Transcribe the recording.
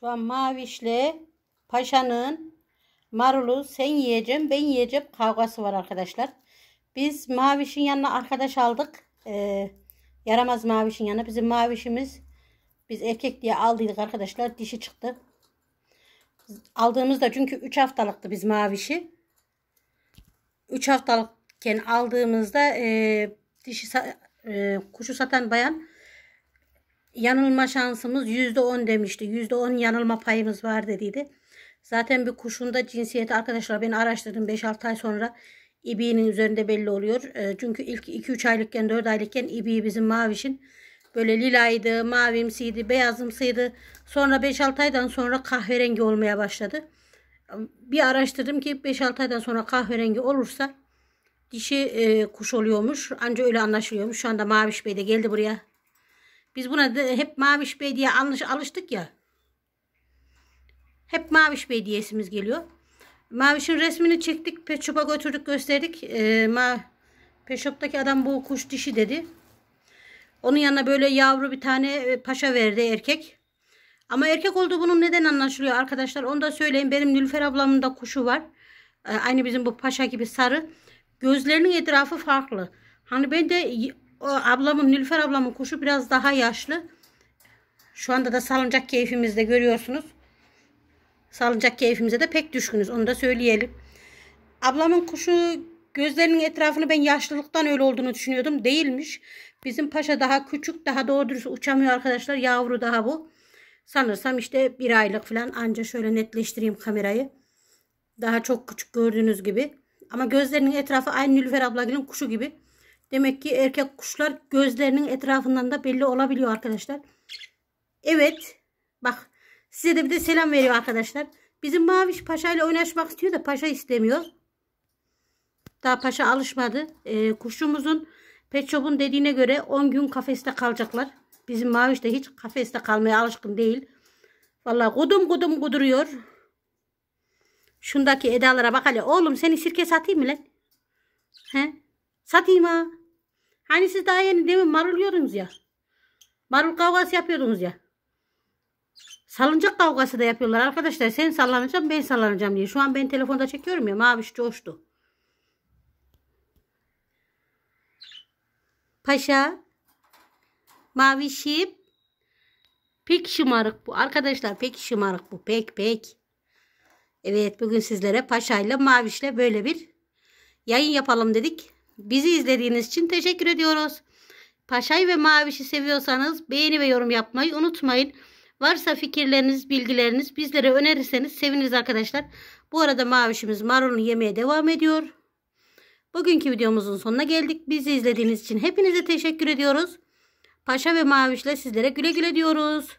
Şu an Maviş'le Paşa'nın marulu sen yiyeceğim ben yiyeceğim kavgası var arkadaşlar. Biz Maviş'in yanına arkadaş aldık. Ee, yaramaz Maviş'in yanına. Bizim Maviş'imiz biz erkek diye aldıydık arkadaşlar. Dişi çıktı. Aldığımızda çünkü 3 haftalıktı biz Maviş'i. 3 haftalıkken aldığımızda e, dişi e, kuşu satan bayan yanılma şansımız %10 demişti. %10 yanılma payımız var dediydi. Zaten bir kuşun da cinsiyeti arkadaşlar ben araştırdım 5-6 ay sonra ibiğinin üzerinde belli oluyor. Ee, çünkü ilk 2-3 aylıkken 4 aylıkken ibiği bizim mavişin böyle lilaydı, mavimsiydi, beyazımsıydı. Sonra 5-6 aydan sonra kahverengi olmaya başladı. Bir araştırdım ki 5-6 aydan sonra kahverengi olursa dişi e, kuş oluyormuş. Anca öyle anlaşılıyormuş. Şu anda Maviş Bey de geldi buraya. Biz buna de hep Maviş Bey diye alış, alıştık ya. Hep Maviş Bey diyesimiz geliyor. Maviş'in resmini çektik. Pet götürdük gösterdik. Ee, ma adam bu kuş dişi dedi. Onun yanına böyle yavru bir tane e, paşa verdi erkek. Ama erkek olduğu bunun neden anlaşılıyor arkadaşlar. Onu da söyleyeyim. Benim Nülfer ablamın da kuşu var. Ee, aynı bizim bu paşa gibi sarı. Gözlerinin etrafı farklı. Hani ben de o ablamın Nülfer ablamın kuşu biraz daha yaşlı. Şu anda da salıncak keyfimizde görüyorsunuz. Salıncak keyfimize de pek düşkünüz. Onu da söyleyelim. Ablamın kuşu gözlerinin etrafını ben yaşlılıktan öyle olduğunu düşünüyordum. Değilmiş. Bizim paşa daha küçük. Daha doğru dürüst uçamıyor arkadaşlar. Yavru daha bu. Sanırsam işte bir aylık falan anca şöyle netleştireyim kamerayı. Daha çok küçük gördüğünüz gibi. Ama gözlerinin etrafı aynı Nülfer ablagilin kuşu gibi. Demek ki erkek kuşlar gözlerinin etrafından da belli olabiliyor arkadaşlar. Evet. Bak size de bir de selam veriyor arkadaşlar. Bizim Maviş Paşa ile oynaşmak istiyor da Paşa istemiyor. Daha Paşa alışmadı. Ee, kuşumuzun petshop'un dediğine göre 10 gün kafeste kalacaklar. Bizim Maviş de hiç kafeste kalmaya alışkın değil. Vallahi gudum gudum guduruyor. Şundaki edalara bak hele. Oğlum seni sirke satayım mı lan? He? Satayım ha. Hani siz daha yeni demin marul yiyordunuz ya. Marul kavgası yapıyordunuz ya. Salıncak kavgası da yapıyorlar arkadaşlar. Sen sallanacağım ben sallanacağım diye. Şu an ben telefonda çekiyorum ya. Maviş coştu. Paşa. Mavi şip. Pek şımarık bu. Arkadaşlar pek şımarık bu. Pek pek. Evet bugün sizlere paşayla mavişle böyle bir yayın yapalım dedik. Bizi izlediğiniz için teşekkür ediyoruz. Paşayı ve Maviş'i seviyorsanız beğeni ve yorum yapmayı unutmayın. Varsa fikirleriniz, bilgileriniz bizlere önerirseniz seviniriz arkadaşlar. Bu arada Maviş'imiz marulunu yemeye devam ediyor. Bugünkü videomuzun sonuna geldik. Bizi izlediğiniz için hepinize teşekkür ediyoruz. Paşa ve Maviş'le sizlere güle güle diyoruz.